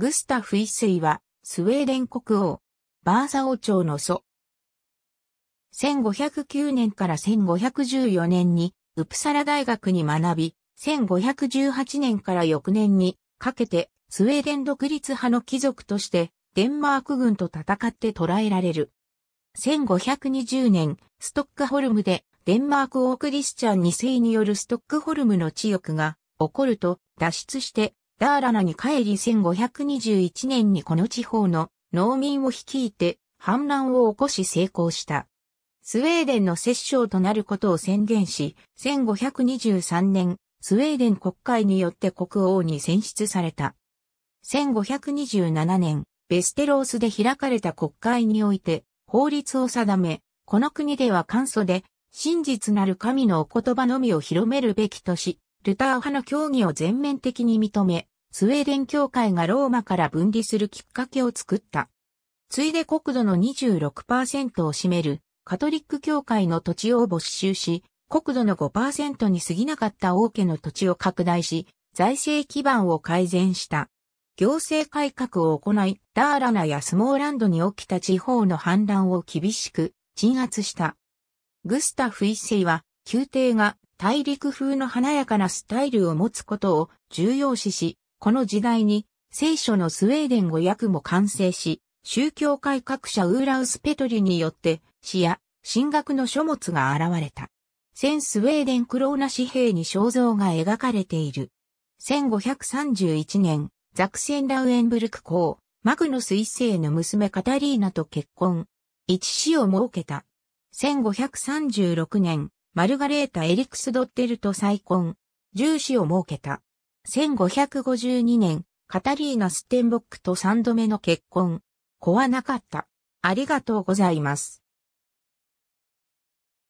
グスタフ一世は、スウェーデン国王、バーサ王朝の祖。1509年から1514年に、ウプサラ大学に学び、1518年から翌年に、かけて、スウェーデン独立派の貴族として、デンマーク軍と戦って捕らえられる。1520年、ストックホルムで、デンマーク王クリスチャン2世によるストックホルムの治欲が起こると脱出してダーラナに帰り1521年にこの地方の農民を率いて反乱を起こし成功した。スウェーデンの摂政となることを宣言し、1523年、スウェーデン国会によって国王に選出された。1527年、ベステロースで開かれた国会において、法律を定め、この国では簡素で、真実なる神のお言葉のみを広めるべきとし、ルター派の教義を全面的に認め、スウェーデン教会がローマから分離するきっかけを作った。ついで国土の26%を占めるカトリック教会の土地を没収し、国土の5%に過ぎなかった王家の土地を拡大し、財政基盤を改善した。行政改革を行い、ダーラナやスモーランドに起きた地方の反乱を厳しく鎮圧した。グスタフ一世は、宮廷が大陸風の華やかなスタイルを持つことを重要視し、この時代に聖書のスウェーデン語訳も完成し、宗教改革者ウーラウス・ペトリによって詩や神学の書物が現れた。千スウェーデンクローナ紙幣に肖像が描かれている。1531年、ザクセンラウエンブルク公、マグノス一世の娘カタリーナと結婚。一死を設けた。1536年、マルガレータ・エリクスドッテルと再婚。十子を設けた。1552年、カタリーナ・ステンボックと3度目の結婚。子はなかった。ありがとうございます。